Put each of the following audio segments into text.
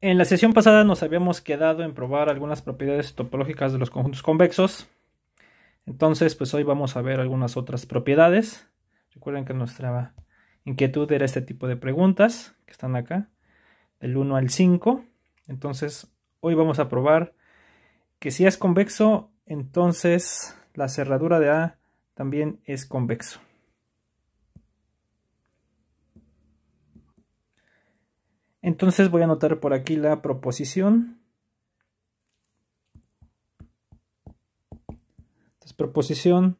En la sesión pasada nos habíamos quedado en probar algunas propiedades topológicas de los conjuntos convexos. Entonces, pues hoy vamos a ver algunas otras propiedades. Recuerden que nuestra inquietud era este tipo de preguntas que están acá, del 1 al 5. Entonces, hoy vamos a probar que si es convexo, entonces la cerradura de A también es convexo. Entonces voy a anotar por aquí la proposición. Entonces, proposición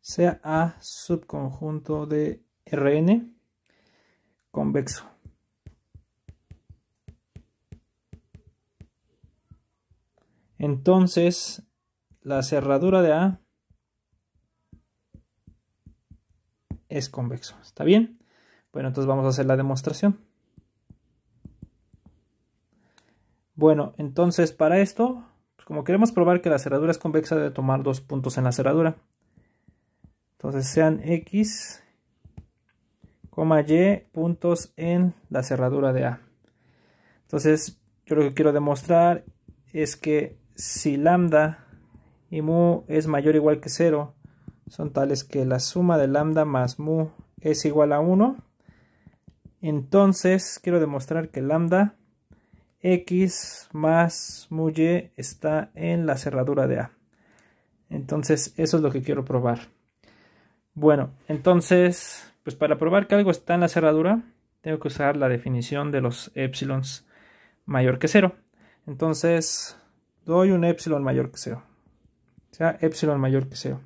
sea A subconjunto de Rn convexo. Entonces, la cerradura de A es convexo. ¿Está bien? Bueno, entonces vamos a hacer la demostración. Bueno, entonces para esto, como queremos probar que la cerradura es convexa, debe tomar dos puntos en la cerradura. Entonces sean X, Y puntos en la cerradura de A. Entonces yo lo que quiero demostrar es que si lambda y mu es mayor o igual que 0, son tales que la suma de lambda más mu es igual a 1, entonces quiero demostrar que lambda X más mu Y está en la cerradura de A. Entonces, eso es lo que quiero probar. Bueno, entonces, pues para probar que algo está en la cerradura, tengo que usar la definición de los epsilons mayor que cero. Entonces, doy un epsilon mayor que cero. O sea, epsilon mayor que cero.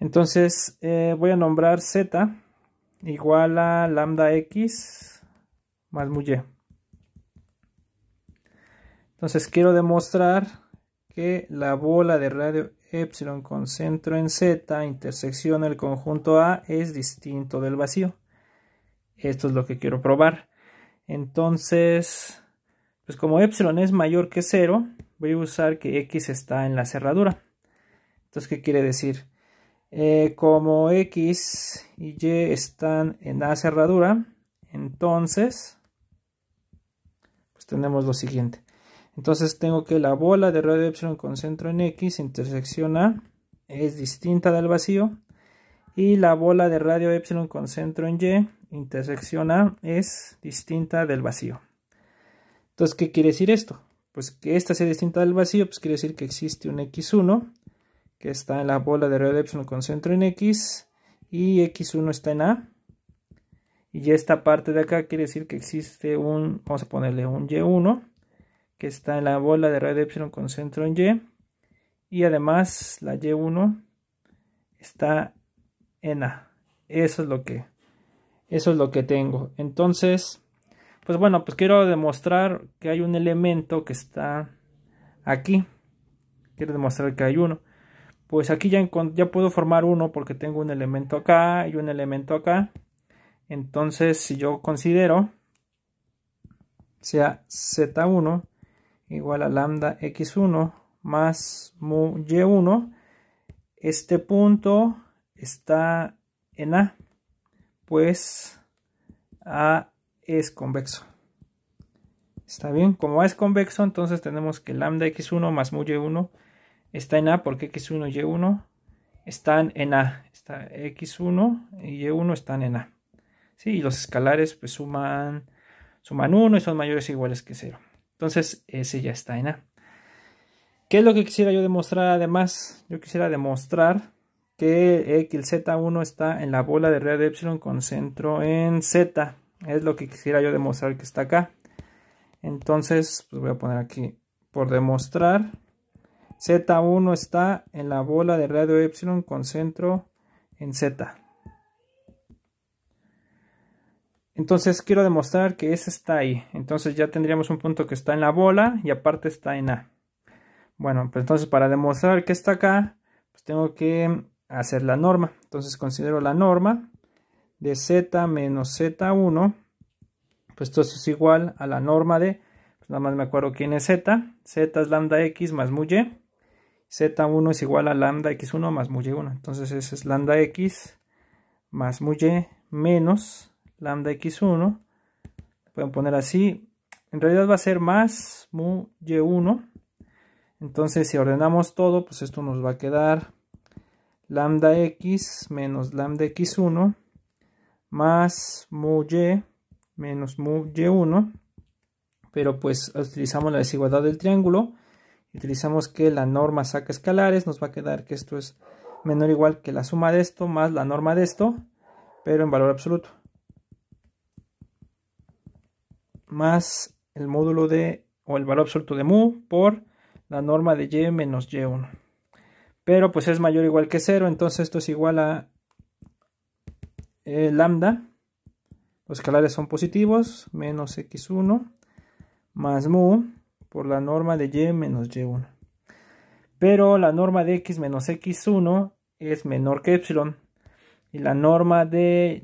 Entonces, eh, voy a nombrar z igual a lambda x más mu y. Entonces quiero demostrar que la bola de radio epsilon con centro en Z intersección el conjunto A es distinto del vacío. Esto es lo que quiero probar. Entonces, pues como epsilon es mayor que 0, voy a usar que X está en la cerradura. Entonces, ¿qué quiere decir? Eh, como X y Y están en la cerradura, entonces, pues tenemos lo siguiente. Entonces tengo que la bola de radio epsilon con centro en X intersecciona es distinta del vacío y la bola de radio epsilon con centro en Y intersecciona es distinta del vacío. Entonces, ¿qué quiere decir esto? Pues que esta sea distinta del vacío, pues quiere decir que existe un X1 que está en la bola de radio epsilon con centro en X y X1 está en A. Y esta parte de acá quiere decir que existe un, vamos a ponerle un Y1 que está en la bola de radio epsilon con centro en Y. Y además la Y1 está en A. Eso es lo que, eso es lo que tengo. Entonces, pues bueno, pues quiero demostrar que hay un elemento que está aquí. Quiero demostrar que hay uno. Pues aquí ya, ya puedo formar uno porque tengo un elemento acá y un elemento acá. Entonces, si yo considero sea Z1, igual a lambda x1 más mu y1. Este punto está en A, pues A es convexo. Está bien, como A es convexo, entonces tenemos que lambda x1 más mu y1 está en A porque x1 y y1 están en A. Está x1 y y1 están en A. Sí, y los escalares pues suman, suman 1 y son mayores o iguales que 0. Entonces, ese ya está en A. ¿Qué es lo que quisiera yo demostrar además? Yo quisiera demostrar que X, Z1 está en la bola de red epsilon con centro en Z. Es lo que quisiera yo demostrar que está acá. Entonces, pues voy a poner aquí por demostrar. Z1 está en la bola de radio epsilon con centro en Z. Entonces quiero demostrar que ese está ahí. Entonces ya tendríamos un punto que está en la bola y aparte está en A. Bueno, pues entonces para demostrar que está acá, pues tengo que hacer la norma. Entonces considero la norma de z menos z1. Pues esto es igual a la norma de, pues nada más me acuerdo quién es z. z es lambda x más mu y. z1 es igual a lambda x1 más mu y1. Entonces ese es lambda x más mu y menos lambda x1. Pueden poner así. En realidad va a ser más mu y1. Entonces si ordenamos todo, pues esto nos va a quedar lambda x menos lambda x1 más mu y menos mu y1. Pero pues utilizamos la desigualdad del triángulo. Utilizamos que la norma saca escalares. Nos va a quedar que esto es menor o igual que la suma de esto más la norma de esto. Pero en valor absoluto. más el módulo de o el valor absoluto de mu por la norma de y menos y1. Pero pues es mayor o igual que 0, entonces esto es igual a eh, lambda. Los escalares son positivos, menos x1 más mu por la norma de y menos y1. Pero la norma de x menos x1 es menor que epsilon y la norma de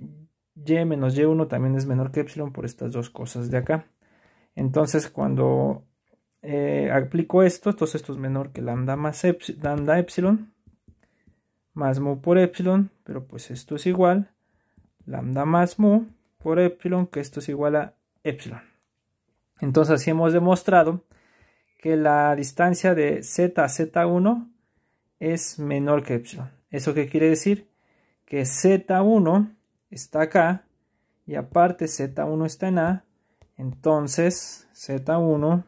y menos y1 también es menor que epsilon por estas dos cosas de acá. Entonces cuando eh, aplico esto, entonces esto es menor que lambda más epsilon, lambda epsilon más mu por epsilon, pero pues esto es igual lambda más mu por epsilon, que esto es igual a epsilon. Entonces así hemos demostrado que la distancia de z a z1 es menor que epsilon. ¿Eso qué quiere decir? Que z1 está acá y aparte Z1 está en A, entonces Z1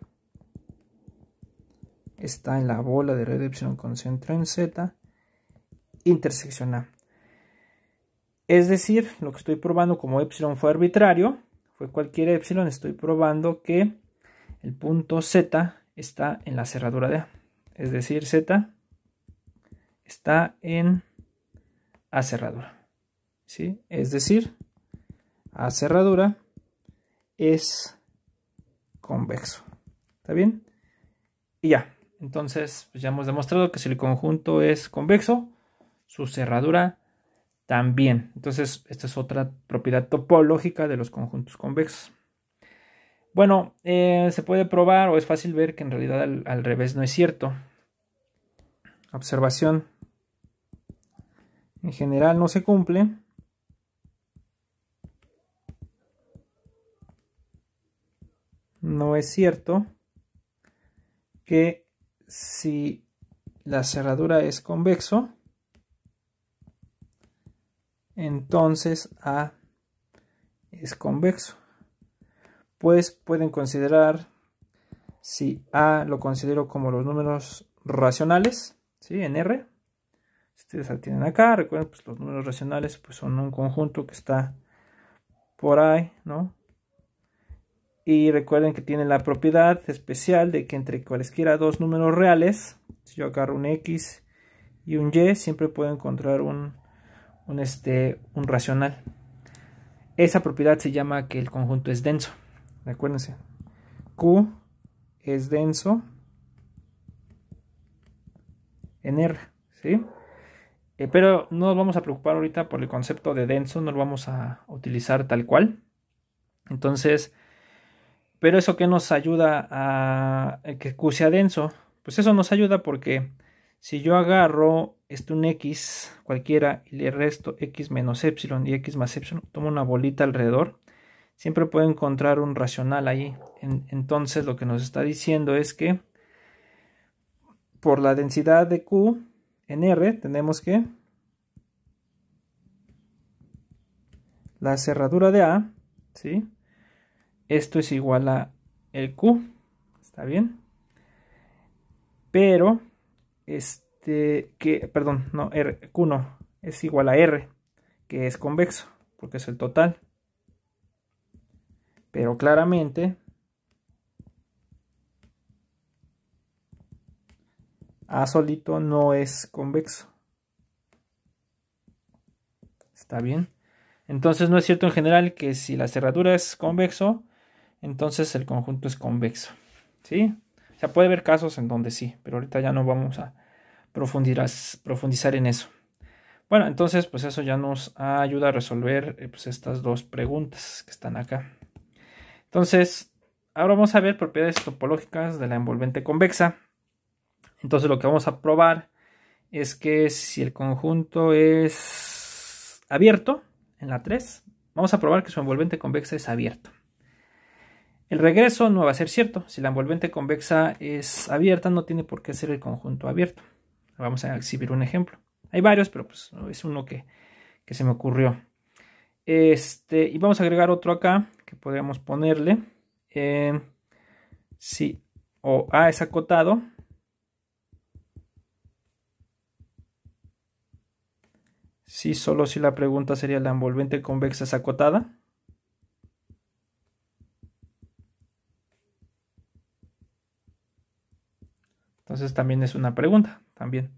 está en la bola de reducción con centro en Z, intersección A. Es decir, lo que estoy probando como epsilon fue arbitrario, fue cualquier epsilon, estoy probando que el punto Z está en la cerradura de A. Es decir, Z está en A cerradura. Es decir, a cerradura es convexo. ¿Está bien? Y ya. Entonces, pues, ya hemos demostrado que si el conjunto es convexo, su cerradura también. Entonces, esta es otra propiedad topológica de los conjuntos convexos. Bueno, eh, se puede probar o es fácil ver que en realidad al, al revés no es cierto. Observación. En general no se cumple no es cierto que si la cerradura es convexo, entonces A es convexo. Pues pueden considerar, si A lo considero como los números racionales, ¿sí? en R, ustedes la tienen acá, recuerden, pues, los números racionales pues, son un conjunto que está por ahí, ¿no? Y recuerden que tiene la propiedad especial de que entre cualesquiera dos números reales, si yo agarro un X y un Y, siempre puedo encontrar un, este, un racional. Esa propiedad se llama que el conjunto es denso. Recuérdense. Q es denso en R. ¿sí? Eh, pero no nos vamos a preocupar ahorita por el concepto de denso, no lo vamos a utilizar tal cual. Entonces, pero eso que nos ayuda a que Q sea denso, pues eso nos ayuda porque si yo agarro este un x cualquiera y le resto x menos epsilon y x más epsilon, tomo una bolita alrededor, siempre puedo encontrar un racional ahí. entonces lo que nos está diciendo es que por la densidad de Q en R tenemos que la cerradura de A, ¿sí? esto es igual a el Q, ¿está bien? Pero, este, que, perdón, no, Q no, es igual a R, que es convexo, porque es el total. Pero claramente, A solito no es convexo. ¿Está bien? Entonces no es cierto en general que si la cerradura es convexo, entonces el conjunto es convexo. ¿Sí? O sea, puede haber casos en donde sí, pero ahorita ya no vamos a profundizar en eso. Bueno, entonces pues eso ya nos ayuda a resolver eh, pues estas dos preguntas que están acá. Entonces, ahora vamos a ver propiedades topológicas de la envolvente convexa. Entonces lo que vamos a probar es que si el conjunto es abierto en la 3, vamos a probar que su envolvente convexa es abierto. El regreso no va a ser cierto. Si la envolvente convexa es abierta, no tiene por qué ser el conjunto abierto. Vamos a exhibir un ejemplo. Hay varios, pero pues es uno que, que se me ocurrió. Este, y vamos a agregar otro acá que podríamos ponerle. Eh, si o A es acotado. Si solo si la pregunta sería la envolvente convexa es acotada. Entonces también es una pregunta, también.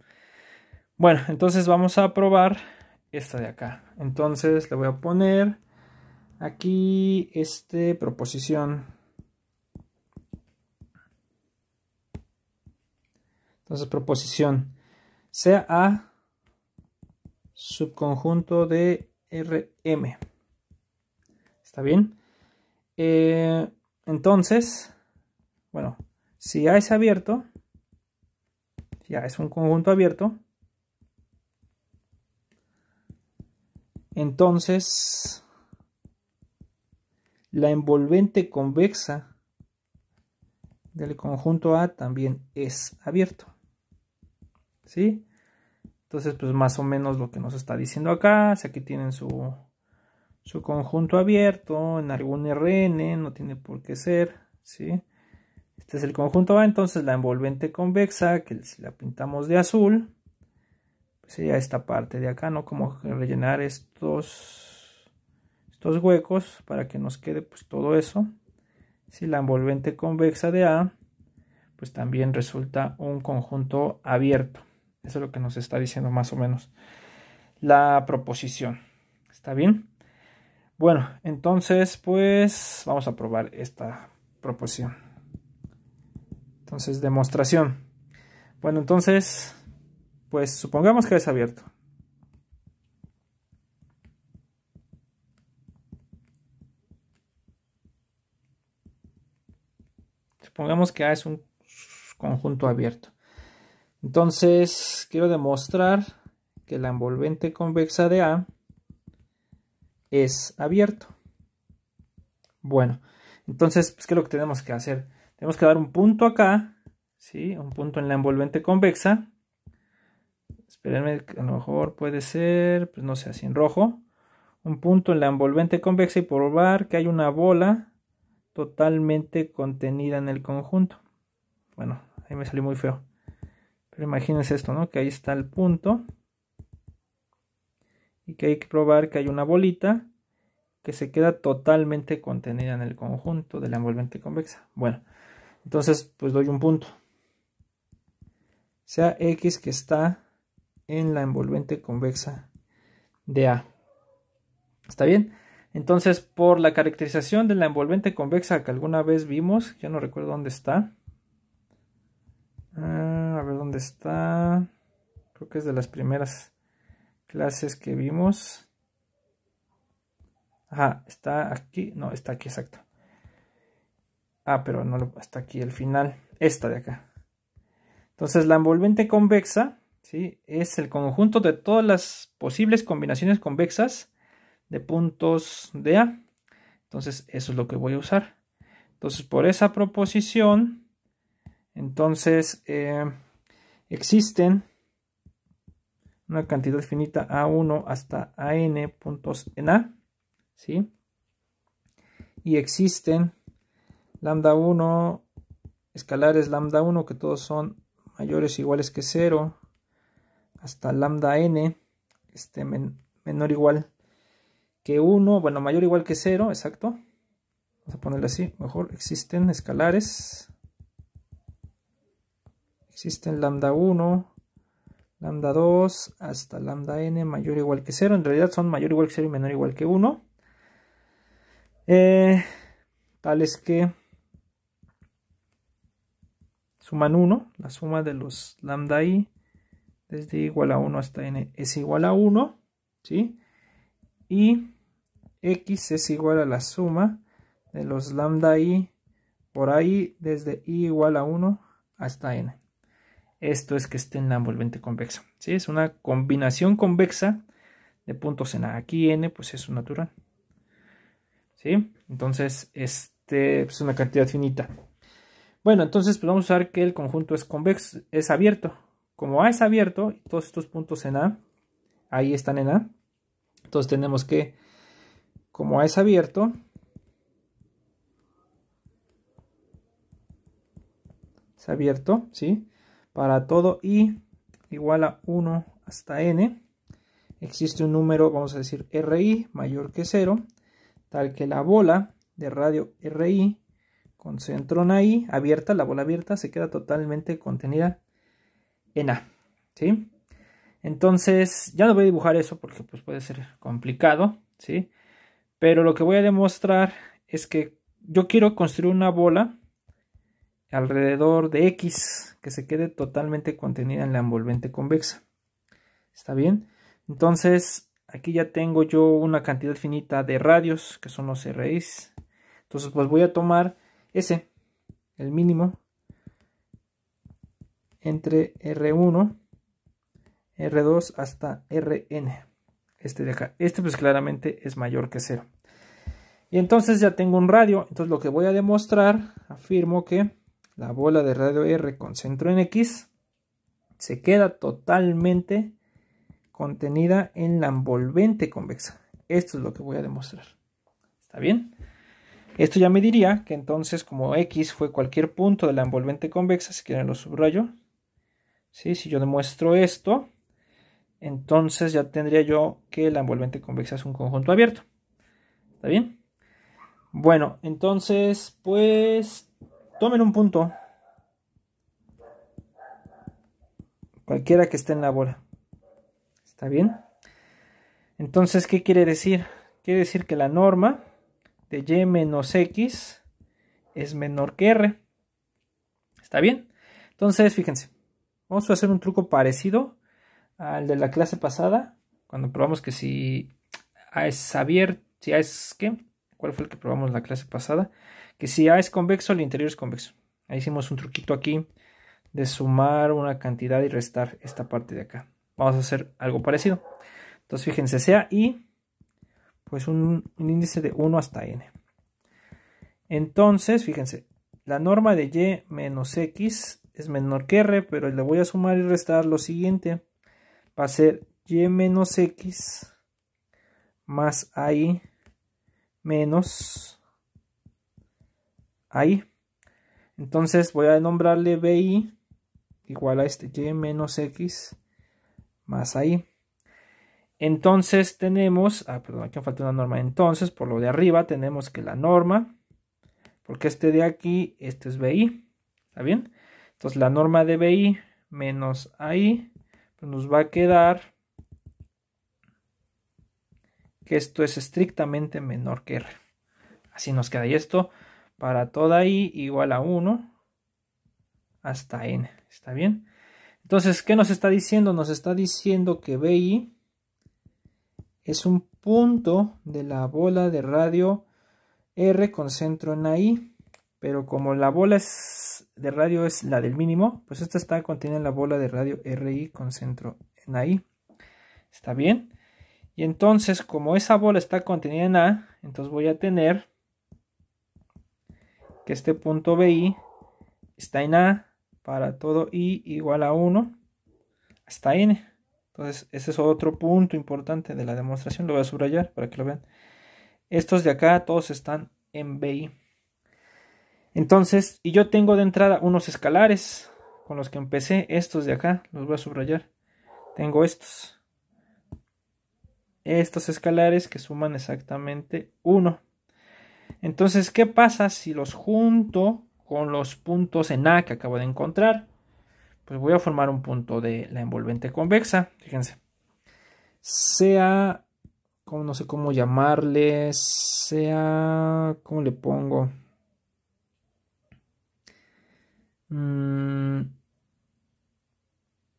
Bueno, entonces vamos a probar esta de acá. Entonces le voy a poner aquí este proposición. Entonces proposición sea A subconjunto de RM. ¿Está bien? Eh, entonces, bueno, si A es abierto, ya es un conjunto abierto, entonces la envolvente convexa del conjunto A también es abierto. ¿Sí? Entonces, pues más o menos lo que nos está diciendo acá, si aquí tienen su, su conjunto abierto en algún RN, no tiene por qué ser, ¿sí? Este es el conjunto A, entonces la envolvente convexa, que si la pintamos de azul, pues sería esta parte de acá, ¿no? Como rellenar estos, estos huecos para que nos quede pues todo eso. Si la envolvente convexa de A, pues también resulta un conjunto abierto. Eso es lo que nos está diciendo más o menos la proposición. ¿Está bien? Bueno, entonces pues vamos a probar esta proposición. Entonces, demostración. Bueno, entonces, pues supongamos que es abierto. Supongamos que A es un conjunto abierto. Entonces, quiero demostrar que la envolvente convexa de A es abierto. Bueno, entonces, pues, ¿qué es lo que tenemos que hacer? Tenemos que dar un punto acá, ¿sí? Un punto en la envolvente convexa. Espérenme, a lo mejor puede ser, pues no sé, así en rojo. Un punto en la envolvente convexa y probar que hay una bola totalmente contenida en el conjunto. Bueno, ahí me salió muy feo. Pero imagínense esto, ¿no? Que ahí está el punto. Y que hay que probar que hay una bolita que se queda totalmente contenida en el conjunto de la envolvente convexa. Bueno, entonces, pues doy un punto. Sea X que está en la envolvente convexa de A. ¿Está bien? Entonces, por la caracterización de la envolvente convexa que alguna vez vimos, ya no recuerdo dónde está. Ah, a ver dónde está. Creo que es de las primeras clases que vimos. Ajá, está aquí. No, está aquí, exacto. Ah, pero no lo, hasta aquí el final. Esta de acá. Entonces, la envolvente convexa ¿sí? es el conjunto de todas las posibles combinaciones convexas de puntos de A. Entonces, eso es lo que voy a usar. Entonces, por esa proposición, entonces eh, existen una cantidad finita A1 hasta AN puntos en A, ¿sí? Y existen lambda 1 escalares lambda 1 que todos son mayores o iguales que 0 hasta lambda n este o menor igual que 1 bueno mayor o igual que 0 exacto vamos a ponerle así mejor existen escalares existen lambda 1 lambda 2 hasta lambda n mayor o igual que 0 en realidad son mayor o igual que 0 y menor o igual que 1 eh, tales que suman 1, la suma de los lambda i desde i igual a 1 hasta n es igual a 1, ¿sí? Y x es igual a la suma de los lambda i por ahí desde i igual a 1 hasta n. Esto es que esté en la envolvente convexa, ¿sí? Es una combinación convexa de puntos en A. Aquí n pues es un natural. ¿Sí? Entonces, este pues, es una cantidad finita. Bueno, entonces podemos vamos a usar que el conjunto es convexo, es abierto. Como A es abierto, todos estos puntos en A, ahí están en A. Entonces tenemos que, como A es abierto, es abierto, ¿sí? Para todo I igual a 1 hasta N, existe un número, vamos a decir RI, mayor que 0, tal que la bola de radio RI concentrona ahí, abierta, la bola abierta, se queda totalmente contenida en A. ¿Sí? Entonces, ya no voy a dibujar eso porque pues, puede ser complicado, ¿sí? Pero lo que voy a demostrar es que yo quiero construir una bola alrededor de X que se quede totalmente contenida en la envolvente convexa. ¿Está bien? Entonces, aquí ya tengo yo una cantidad finita de radios, que son los RIs. Entonces, pues voy a tomar S, el mínimo, entre R1, R2 hasta Rn. Este de acá. Este pues claramente es mayor que 0. Y entonces ya tengo un radio. Entonces lo que voy a demostrar, afirmo que la bola de radio R con centro en X se queda totalmente contenida en la envolvente convexa. Esto es lo que voy a demostrar. ¿Está bien? Esto ya me diría que entonces como X fue cualquier punto de la envolvente convexa, si quieren lo subrayo, ¿sí? si yo demuestro esto, entonces ya tendría yo que la envolvente convexa es un conjunto abierto. ¿Está bien? Bueno, entonces pues tomen un punto. Cualquiera que esté en la bola. ¿Está bien? Entonces, ¿qué quiere decir? Quiere decir que la norma de y menos x es menor que r. ¿Está bien? Entonces, fíjense, vamos a hacer un truco parecido al de la clase pasada, cuando probamos que si A es abierto, si A es qué, ¿cuál fue el que probamos la clase pasada? Que si A es convexo, el interior es convexo. Ahí hicimos un truquito aquí de sumar una cantidad y restar esta parte de acá. Vamos a hacer algo parecido. Entonces, fíjense, sea Y pues un, índice de 1 hasta n. Entonces, fíjense, la norma de y menos x es menor que r, pero le voy a sumar y restar lo siguiente. Va a ser y menos x más ahí menos ahí. Entonces voy a nombrarle bi igual a este y menos x más ahí. Entonces tenemos, ah, perdón, aquí me falta una norma. Entonces, por lo de arriba tenemos que la norma, porque este de aquí, este es BI, ¿está bien? Entonces la norma de BI menos AI pues, nos va a quedar que esto es estrictamente menor que R. Así nos queda. Y esto para toda I igual a 1 hasta N, ¿está bien? Entonces, ¿qué nos está diciendo? Nos está diciendo que BI es un punto de la bola de radio R con centro en a Pero como la bola de radio es la del mínimo, pues esta está en la bola de radio RI con centro en A. ¿Está bien? Y entonces, como esa bola está contenida en A, entonces voy a tener que este punto BI está en A para todo I igual a 1 hasta N. Entonces, ese es otro punto importante de la demostración. Lo voy a subrayar para que lo vean. Estos de acá, todos están en BI. Entonces, y yo tengo de entrada unos escalares con los que empecé. Estos de acá, los voy a subrayar. Tengo estos. Estos escalares que suman exactamente 1. Entonces, ¿qué pasa si los junto con los puntos en A que acabo de encontrar? pues voy a formar un punto de la envolvente convexa, fíjense. Sea, como no sé cómo llamarle, sea, ¿cómo le pongo? Mm.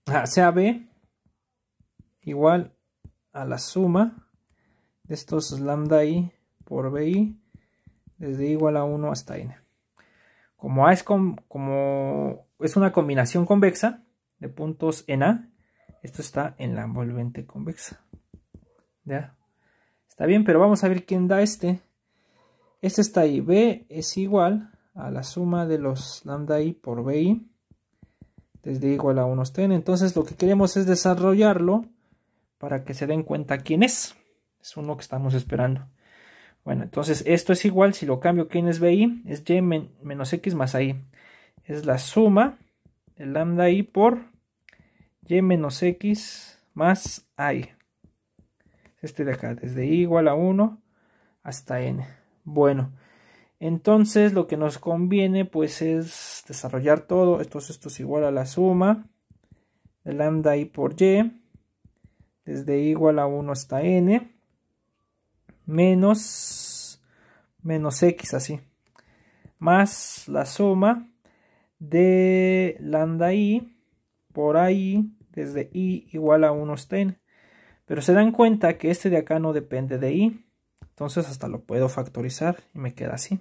Ah, sea B igual a la suma de estos lambda i por bi desde igual a 1 hasta n. Como A es como es una combinación convexa de puntos en A. Esto está en la envolvente convexa. ¿Ya? Está bien, pero vamos a ver quién da este. Este está ahí. B es igual a la suma de los lambda i por bi desde igual a 1 Entonces lo que queremos es desarrollarlo para que se den cuenta quién es. Es uno que estamos esperando. Bueno, entonces esto es igual, si lo cambio, ¿quién es bi? Es y menos x más i es la suma del lambda i por y menos x más i. Este de acá, desde i igual a 1 hasta n. Bueno, entonces lo que nos conviene pues es desarrollar todo. Entonces esto es igual a la suma de lambda i por y. Desde igual a 1 hasta n. Menos, menos x así. Más la suma de lambda i por ahí desde i igual a 1 ten. Pero se dan cuenta que este de acá no depende de i. Entonces hasta lo puedo factorizar y me queda así.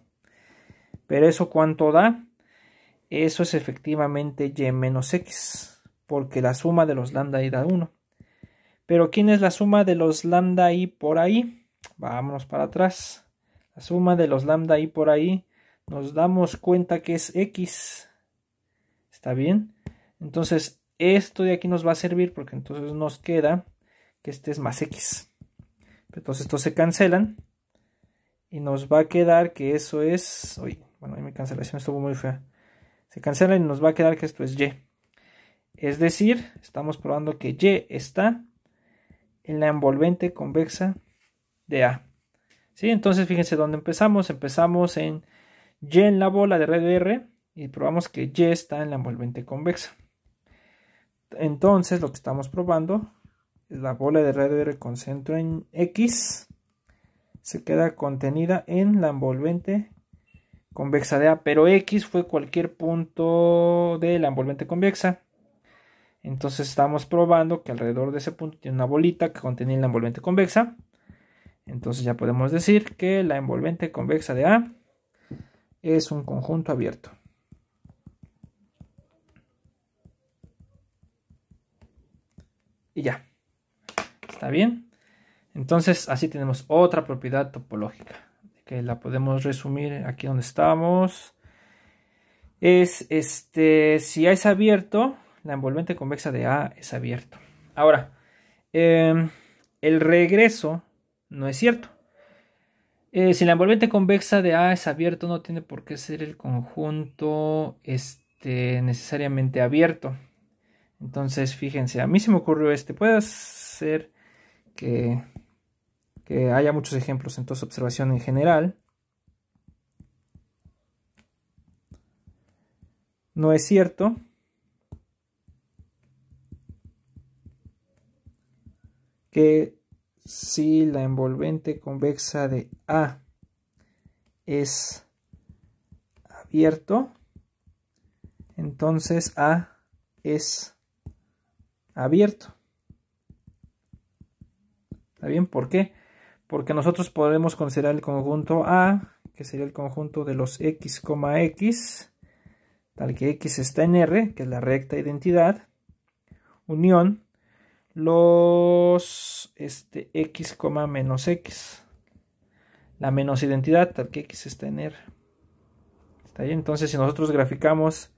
Pero eso cuánto da? Eso es efectivamente y menos x. Porque la suma de los lambda i da 1. Pero ¿quién es la suma de los lambda i por ahí? Vámonos para atrás. La suma de los lambda i por ahí nos damos cuenta que es x. ¿Está bien? Entonces, esto de aquí nos va a servir porque entonces nos queda que este es más X. Entonces, estos se cancelan. Y nos va a quedar que eso es... Uy, bueno, ahí mi cancelación estuvo muy fea. Se cancela y nos va a quedar que esto es Y. Es decir, estamos probando que Y está en la envolvente convexa de A. ¿Sí? Entonces, fíjense dónde empezamos. Empezamos en Y en la bola de radio R y probamos que Y está en la envolvente convexa. Entonces lo que estamos probando es la bola de radio R con centro en X se queda contenida en la envolvente convexa de A, pero X fue cualquier punto de la envolvente convexa. Entonces estamos probando que alrededor de ese punto tiene una bolita que contiene la envolvente convexa. Entonces ya podemos decir que la envolvente convexa de A es un conjunto abierto. y ya. ¿Está bien? Entonces así tenemos otra propiedad topológica que la podemos resumir aquí donde estamos. Es este, si A es abierto, la envolvente convexa de A es abierto. Ahora, em, el regreso no es cierto. Eh, si la envolvente convexa de A es abierto, no tiene por qué ser el conjunto este, necesariamente abierto. Entonces, fíjense, a mí se me ocurrió este. Puede ser que, haya muchos ejemplos, en su observación en general. No es cierto. que si la envolvente convexa de A es abierto, entonces A es abierto. ¿Está bien? ¿Por qué? Porque nosotros podemos considerar el conjunto A, que sería el conjunto de los x, x, tal que x está en R, que es la recta identidad, unión, los este, x, menos x, la menos identidad, tal que x está en R. ¿Está bien? Entonces, si nosotros graficamos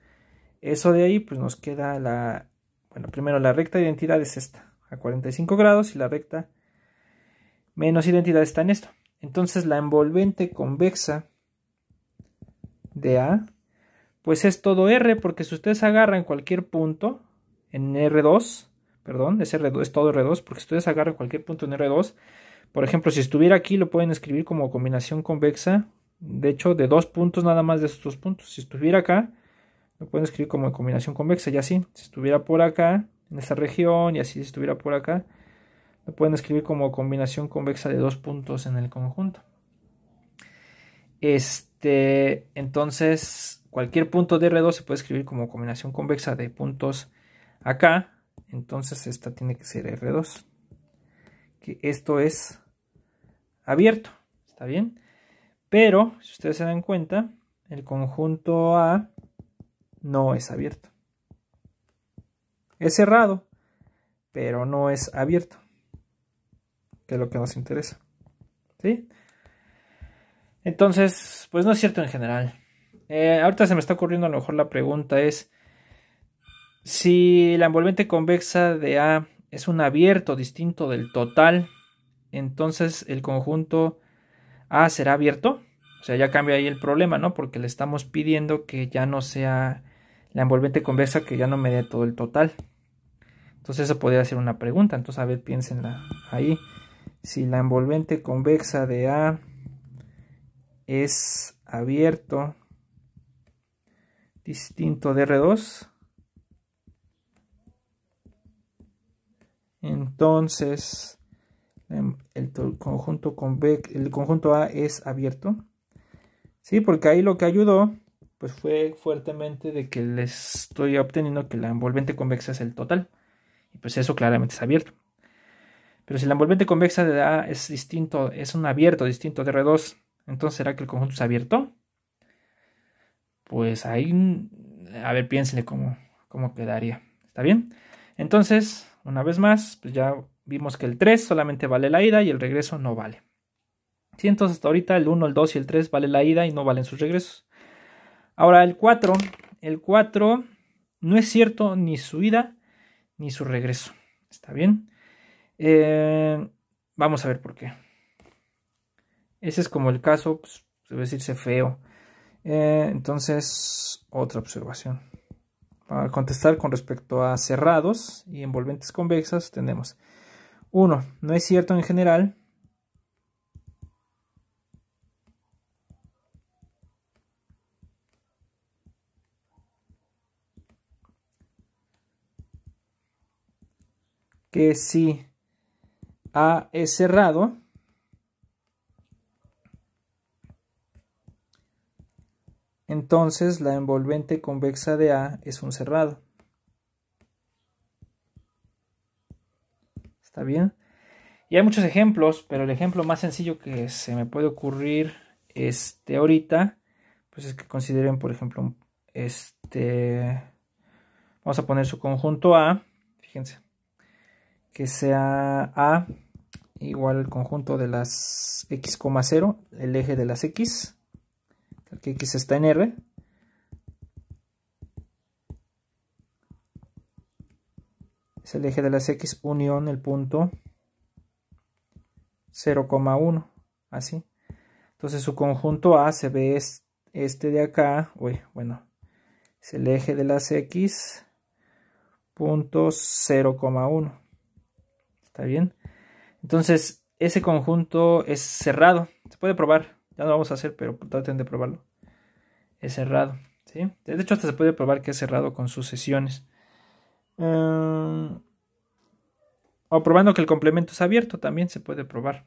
eso de ahí, pues nos queda la bueno, primero la recta de identidad es esta, a 45 grados, y la recta menos identidad está en esto. Entonces la envolvente convexa de A, pues es todo R, porque si ustedes agarran cualquier punto en R2, perdón, es, R2, es todo R2, porque si ustedes agarran cualquier punto en R2, por ejemplo, si estuviera aquí lo pueden escribir como combinación convexa, de hecho, de dos puntos nada más de estos dos puntos. Si estuviera acá, lo pueden escribir como combinación convexa y así. Si estuviera por acá, en esta región, y así si estuviera por acá, lo pueden escribir como combinación convexa de dos puntos en el conjunto. Este, entonces, cualquier punto de R2 se puede escribir como combinación convexa de puntos acá. Entonces, esta tiene que ser R2. Que esto es abierto, ¿está bien? Pero, si ustedes se dan cuenta, el conjunto A no es abierto. Es cerrado, pero no es abierto, que es lo que nos interesa. ¿Sí? Entonces, pues no es cierto en general. Eh, ahorita se me está ocurriendo a lo mejor la pregunta es si la envolvente convexa de A es un abierto distinto del total, entonces el conjunto A será abierto. O sea, ya cambia ahí el problema, ¿no? Porque le estamos pidiendo que ya no sea la envolvente convexa que ya no me dé todo el total. Entonces eso podría ser una pregunta. Entonces a ver, piénsenla ahí. Si la envolvente convexa de A es abierto distinto de R2, entonces em, el, conjunto el conjunto A es abierto. Sí, porque ahí lo que ayudó pues fue fuertemente de que le estoy obteniendo que la envolvente convexa es el total. Y pues eso claramente es abierto. Pero si la envolvente convexa de A es distinto, es un abierto distinto de R2, entonces ¿será que el conjunto es abierto? Pues ahí, a ver, piénsenle cómo, cómo quedaría. ¿Está bien? Entonces, una vez más, pues ya vimos que el 3 solamente vale la ida y el regreso no vale. Si entonces hasta ahorita el 1, el 2 y el 3 vale la ida y no valen sus regresos. Ahora el 4, el 4 no es cierto ni su ida ni su regreso. ¿Está bien? Eh, vamos a ver por qué. Ese es como el caso, pues, debe decirse feo. Eh, entonces, otra observación. Para contestar con respecto a cerrados y envolventes convexas, tenemos 1. No es cierto en general que si A es cerrado, entonces la envolvente convexa de A es un cerrado. ¿Está bien? Y hay muchos ejemplos, pero el ejemplo más sencillo que se me puede ocurrir este ahorita, pues es que consideren, por ejemplo, este vamos a poner su conjunto A, fíjense que sea A igual al conjunto de las x,0, el eje de las x, que x está en R. Es el eje de las x unión el punto 0,1, así. Entonces su conjunto A se ve este de acá, uy, bueno, es el eje de las x, punto 0,1. ¿Está bien? Entonces, ese conjunto es cerrado. Se puede probar. Ya lo vamos a hacer, pero traten de probarlo. Es cerrado. ¿sí? De hecho, hasta se puede probar que es cerrado con sucesiones. Eh, o probando que el complemento es abierto también se puede probar.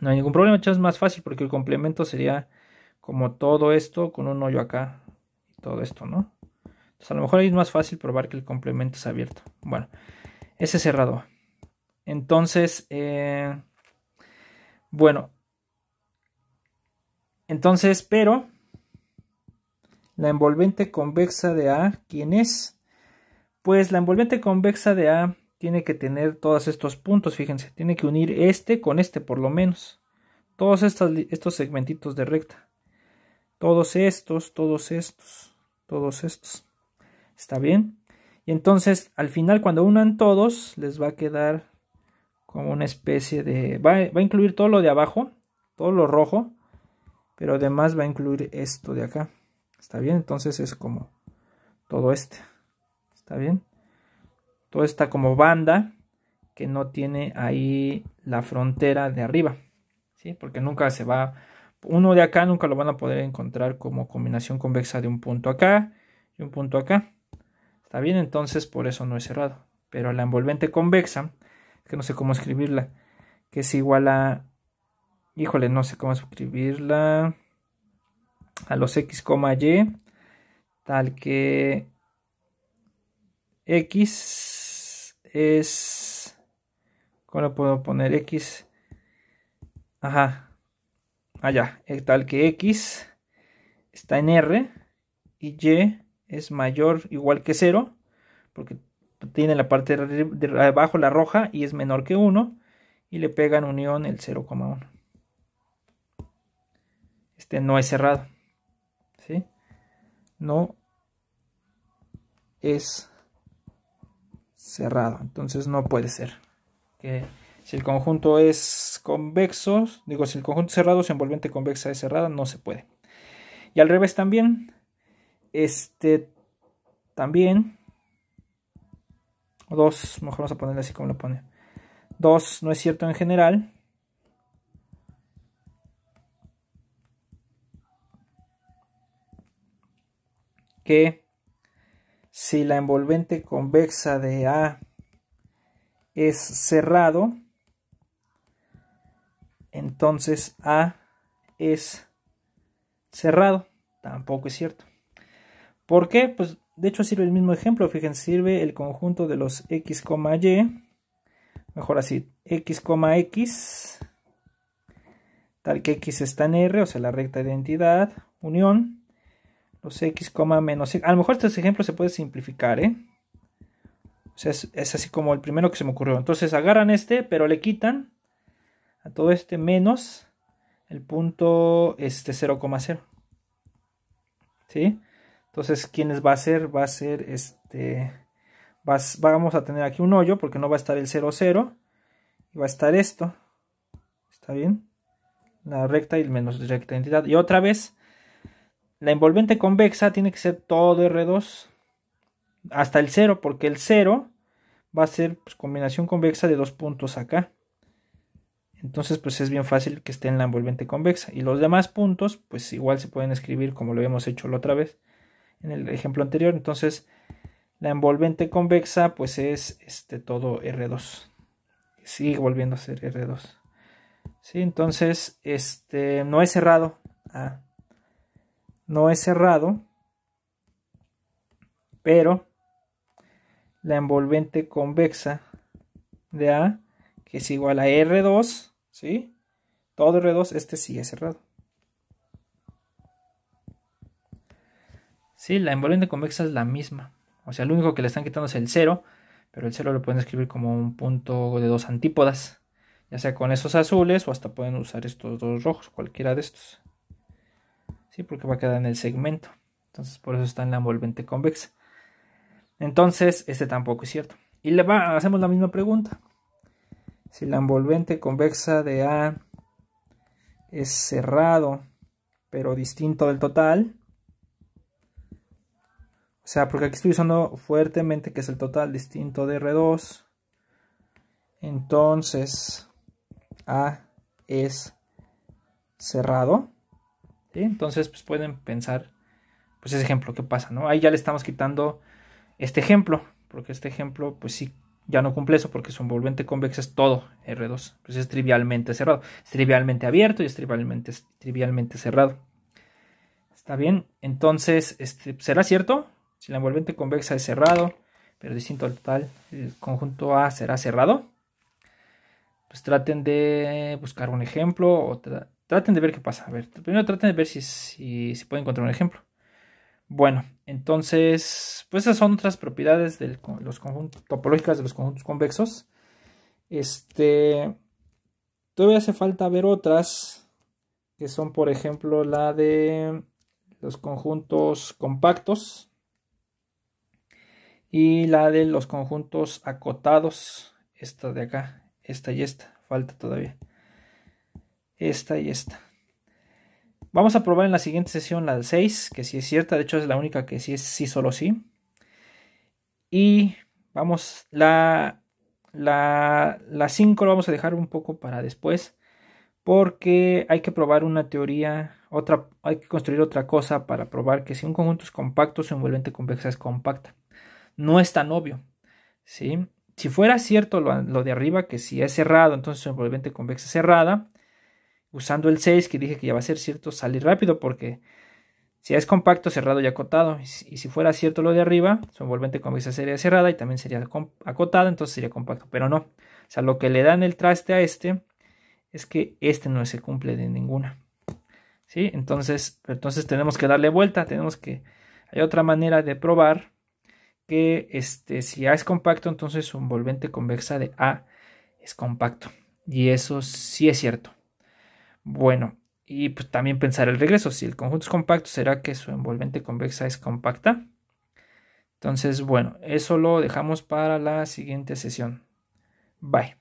No hay ningún problema, es más fácil porque el complemento sería como todo esto con un hoyo acá y todo esto, ¿no? Entonces a lo mejor es más fácil probar que el complemento es abierto. Bueno, ese es cerrado. Entonces, eh, bueno. Entonces, pero la envolvente convexa de A, ¿quién es? Pues la envolvente convexa de A tiene que tener todos estos puntos, fíjense, tiene que unir este con este por lo menos. Todos estos, estos segmentitos de recta. Todos estos, todos estos, todos estos. ¿Está bien? Y entonces al final cuando unan todos les va a quedar como una especie de... Va, a incluir todo lo de abajo, todo lo rojo, pero además va a incluir esto de acá. ¿Está bien? Entonces es como todo este. ¿Está bien? Todo está como banda que no tiene ahí la frontera de arriba. ¿Sí? Porque nunca se va... Uno de acá nunca lo van a poder encontrar como combinación convexa de un punto acá y un punto acá. ¿Está bien? Entonces por eso no es cerrado. Pero la envolvente convexa que no sé cómo escribirla, que es igual a, híjole, no sé cómo escribirla, a los x, y, tal que x es, ¿cómo lo puedo poner? x, ajá, allá, ah, eh, tal que x está en r y y es mayor igual que 0, porque tiene la parte de, abajo la roja y es menor que 1 y le pegan unión el 0,1. Este no es cerrado. ¿sí? No es cerrado. Entonces no puede ser. Que si el conjunto es convexo, digo, si el conjunto es cerrado, su envolvente convexa es cerrada, no se puede. Y al revés también. Este también o dos, mejor vamos a ponerle así como lo pone. Dos no es cierto en general. Que si la envolvente convexa de A es cerrado, entonces A es cerrado. Tampoco es cierto. ¿Por qué? Pues de hecho sirve el mismo ejemplo, fíjense, sirve el conjunto de los x, y, mejor así, x, x, tal que x está en R, o sea, la recta de identidad, unión, los x, menos x. A lo mejor este ejemplo se puede simplificar, ¿eh? O sea, es, es, así como el primero que se me ocurrió. Entonces agarran este, pero le quitan a todo este menos el punto este 0,0. ¿Sí? Entonces, ¿quiénes va a ser? Va a ser este. vamos a tener aquí un hoyo porque no va a estar el 0, 0. Y va a estar esto. ¿Está bien? La recta y el menos recta identidad Y otra vez, la envolvente convexa tiene que ser todo R2 hasta el 0, porque el 0 va a ser pues, combinación convexa de dos puntos acá. Entonces, pues es bien fácil que esté en la envolvente convexa. Y los demás puntos, pues igual se pueden escribir como lo habíamos hecho la otra vez en el ejemplo anterior. Entonces, la envolvente convexa pues es este todo R2. Sigue volviendo a ser R2. ¿Sí? Entonces, este no es cerrado. Ah. no es cerrado. Pero la envolvente convexa de A, que es igual a R2, ¿sí? Todo R2, este es cerrado. Sí, la envolvente convexa es la misma. O sea, lo único que le están quitando es el cero, pero el cero lo pueden escribir como un punto de dos antípodas, ya sea con esos azules o hasta pueden usar estos dos rojos, cualquiera de estos. Sí, porque va a quedar en el segmento. Entonces, por eso está en la envolvente convexa. Entonces, este tampoco es cierto. Y le hacemos la misma pregunta. Si la envolvente convexa de A es cerrado, pero distinto del total, sea, porque aquí estoy usando fuertemente que es el total distinto de R2. Entonces, A es cerrado. Entonces, pues pueden pensar, pues ese ejemplo, ¿qué pasa? No? Ahí ya le estamos quitando este ejemplo, porque este ejemplo, pues sí, ya no cumple eso, porque su envolvente convexa es todo R2. Pues es trivialmente cerrado. Es trivialmente abierto y es trivialmente, trivialmente cerrado. ¿Está bien? Entonces, este, ¿será cierto? Si la envolvente convexa es cerrado, pero distinto al total, el conjunto A será cerrado. Pues traten de buscar un ejemplo o traten de ver qué pasa. A ver, primero traten de ver si, se puede encontrar un ejemplo. Bueno, entonces, pues esas son otras propiedades de los conjuntos topológicas de los conjuntos convexos. Este, todavía hace falta ver otras que son, por ejemplo, la de los conjuntos compactos y la de los conjuntos acotados, esta de acá, esta y esta, falta todavía, esta y esta. Vamos a probar en la siguiente sesión la 6, que si es cierta, de hecho es la única que sí es sí solo sí. Y vamos, la, la, 5 la vamos a dejar un poco para después, porque hay que probar una teoría, otra, hay que construir otra cosa para probar que si un conjunto es compacto, su envolvente convexa es compacta no es tan obvio. ¿sí? Si fuera cierto lo, de arriba, que si es cerrado, entonces su envolvente convexa cerrada. Usando el 6, que dije que ya va a ser cierto, salir rápido porque si es compacto, cerrado y acotado. Y si fuera cierto lo de arriba, su envolvente convexa sería cerrada y también sería acotada, entonces sería compacto. Pero no. O sea, lo que le dan el traste a este es que este no se cumple de ninguna. ¿Sí? Entonces, entonces tenemos que darle vuelta. Tenemos que. Hay otra manera de probar que este, si A es compacto, entonces su envolvente convexa de A es compacto. Y eso sí es cierto. Bueno, y pues también pensar el regreso. Si el conjunto es compacto, ¿será que su envolvente convexa es compacta? Entonces, bueno, eso lo dejamos para la siguiente sesión. Bye.